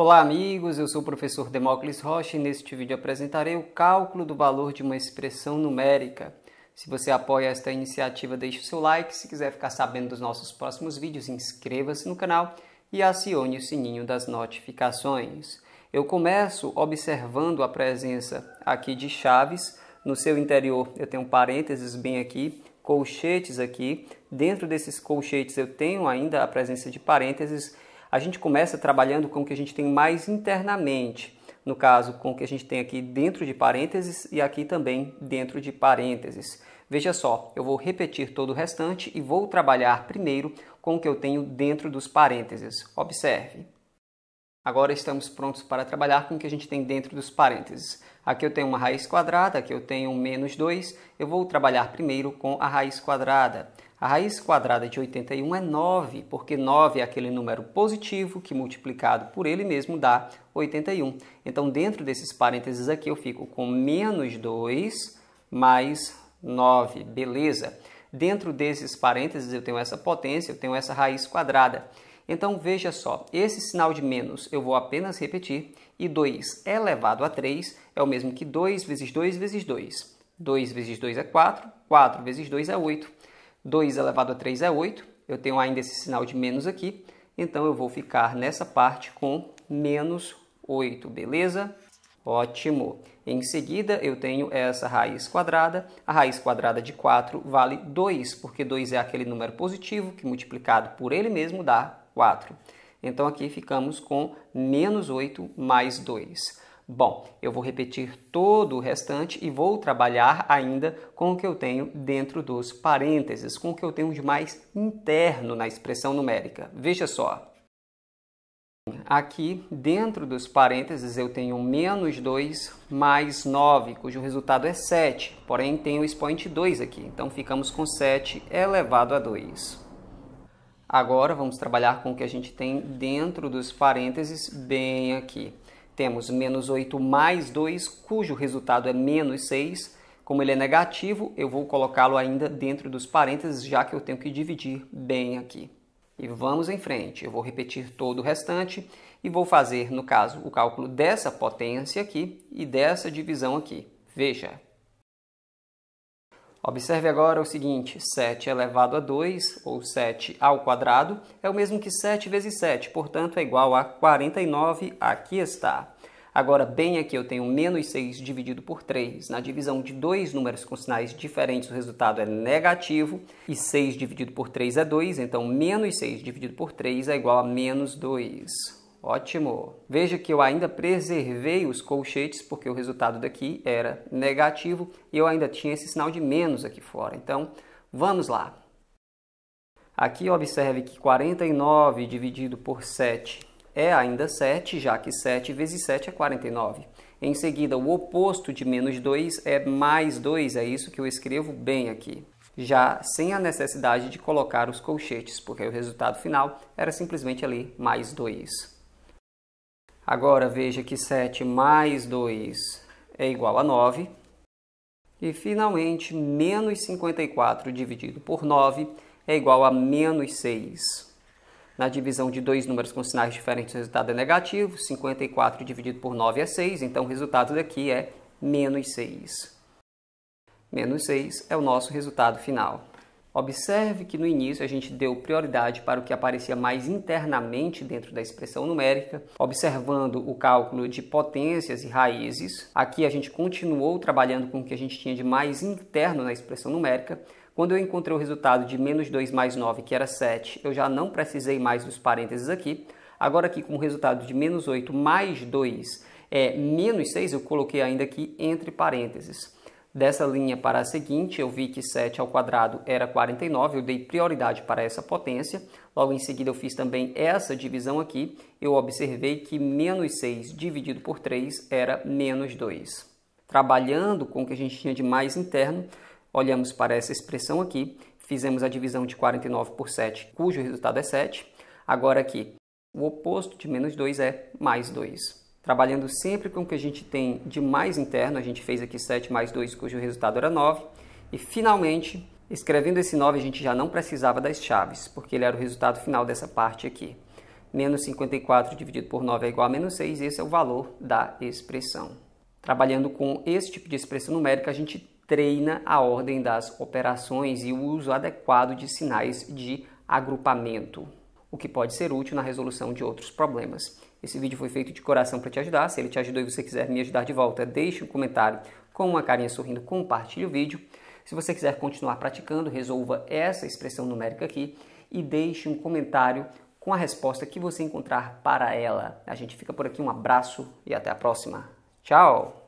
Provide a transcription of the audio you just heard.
Olá, amigos. Eu sou o professor Demócles Rocha e neste vídeo apresentarei o cálculo do valor de uma expressão numérica. Se você apoia esta iniciativa, deixe o seu like. Se quiser ficar sabendo dos nossos próximos vídeos, inscreva-se no canal e acione o sininho das notificações. Eu começo observando a presença aqui de chaves. No seu interior, eu tenho parênteses bem aqui, colchetes aqui. Dentro desses colchetes, eu tenho ainda a presença de parênteses a gente começa trabalhando com o que a gente tem mais internamente, no caso, com o que a gente tem aqui dentro de parênteses e aqui também dentro de parênteses. Veja só, eu vou repetir todo o restante e vou trabalhar primeiro com o que eu tenho dentro dos parênteses. Observe. Agora estamos prontos para trabalhar com o que a gente tem dentro dos parênteses. Aqui eu tenho uma raiz quadrada, aqui eu tenho menos 2. Eu vou trabalhar primeiro com a raiz quadrada. A raiz quadrada de 81 é 9, porque 9 é aquele número positivo que multiplicado por ele mesmo dá 81. Então, dentro desses parênteses aqui, eu fico com menos 2 mais 9, beleza? Dentro desses parênteses, eu tenho essa potência, eu tenho essa raiz quadrada. Então, veja só, esse sinal de menos eu vou apenas repetir, e 2 elevado a 3 é o mesmo que 2 vezes 2 vezes 2. 2 vezes 2 é 4, 4 vezes 2 é 8. 2 elevado a 3 é 8, eu tenho ainda esse sinal de menos aqui, então eu vou ficar nessa parte com menos 8, beleza? Ótimo! Em seguida, eu tenho essa raiz quadrada. A raiz quadrada de 4 vale 2, porque 2 é aquele número positivo que multiplicado por ele mesmo dá 4. Então aqui ficamos com menos 8 mais 2. Bom, eu vou repetir todo o restante e vou trabalhar ainda com o que eu tenho dentro dos parênteses, com o que eu tenho de mais interno na expressão numérica. Veja só. Aqui, dentro dos parênteses, eu tenho menos 2 mais 9, cujo resultado é 7. Porém, tem o expoente 2 aqui, então ficamos com 7 elevado a 2. Agora, vamos trabalhar com o que a gente tem dentro dos parênteses bem aqui. Temos menos 8 mais 2, cujo resultado é menos 6. Como ele é negativo, eu vou colocá-lo ainda dentro dos parênteses, já que eu tenho que dividir bem aqui. E vamos em frente. Eu vou repetir todo o restante e vou fazer, no caso, o cálculo dessa potência aqui e dessa divisão aqui. Veja, Observe agora o seguinte, 7 elevado a 2, ou 7 ao quadrado, é o mesmo que 7 vezes 7, portanto é igual a 49, aqui está. Agora, bem aqui eu tenho menos 6 dividido por 3. Na divisão de dois números com sinais diferentes, o resultado é negativo. E 6 dividido por 3 é 2, então menos 6 dividido por 3 é igual a menos 2. Ótimo! Veja que eu ainda preservei os colchetes, porque o resultado daqui era negativo e eu ainda tinha esse sinal de menos aqui fora. Então, vamos lá. Aqui observe que 49 dividido por 7 é ainda 7, já que 7 vezes 7 é 49. Em seguida, o oposto de menos 2 é mais 2, é isso que eu escrevo bem aqui. Já sem a necessidade de colocar os colchetes, porque o resultado final era simplesmente ali mais 2. Agora veja que 7 mais 2 é igual a 9. E finalmente, menos 54 dividido por 9 é igual a menos 6. Na divisão de dois números com sinais diferentes, o resultado é negativo. 54 dividido por 9 é 6, então o resultado daqui é menos 6. Menos 6 é o nosso resultado final. Observe que no início a gente deu prioridade para o que aparecia mais internamente dentro da expressão numérica, observando o cálculo de potências e raízes. Aqui a gente continuou trabalhando com o que a gente tinha de mais interno na expressão numérica, quando eu encontrei o resultado de menos 2 mais 9, que era 7, eu já não precisei mais dos parênteses aqui. Agora aqui com o resultado de menos 8 mais 2 é menos 6, eu coloquei ainda aqui entre parênteses. Dessa linha para a seguinte, eu vi que 7 ao quadrado era 49, eu dei prioridade para essa potência. Logo em seguida, eu fiz também essa divisão aqui. Eu observei que menos 6 dividido por 3 era menos 2. Trabalhando com o que a gente tinha de mais interno, olhamos para essa expressão aqui, fizemos a divisão de 49 por 7, cujo resultado é 7. Agora aqui, o oposto de menos 2 é mais 2 trabalhando sempre com o que a gente tem de mais interno, a gente fez aqui 7 mais 2, cujo resultado era 9, e finalmente, escrevendo esse 9, a gente já não precisava das chaves, porque ele era o resultado final dessa parte aqui. Menos 54 dividido por 9 é igual a menos 6, esse é o valor da expressão. Trabalhando com esse tipo de expressão numérica, a gente treina a ordem das operações e o uso adequado de sinais de agrupamento, o que pode ser útil na resolução de outros problemas. Esse vídeo foi feito de coração para te ajudar. Se ele te ajudou e você quiser me ajudar de volta, deixe um comentário com uma carinha sorrindo, compartilhe o vídeo. Se você quiser continuar praticando, resolva essa expressão numérica aqui e deixe um comentário com a resposta que você encontrar para ela. A gente fica por aqui, um abraço e até a próxima. Tchau!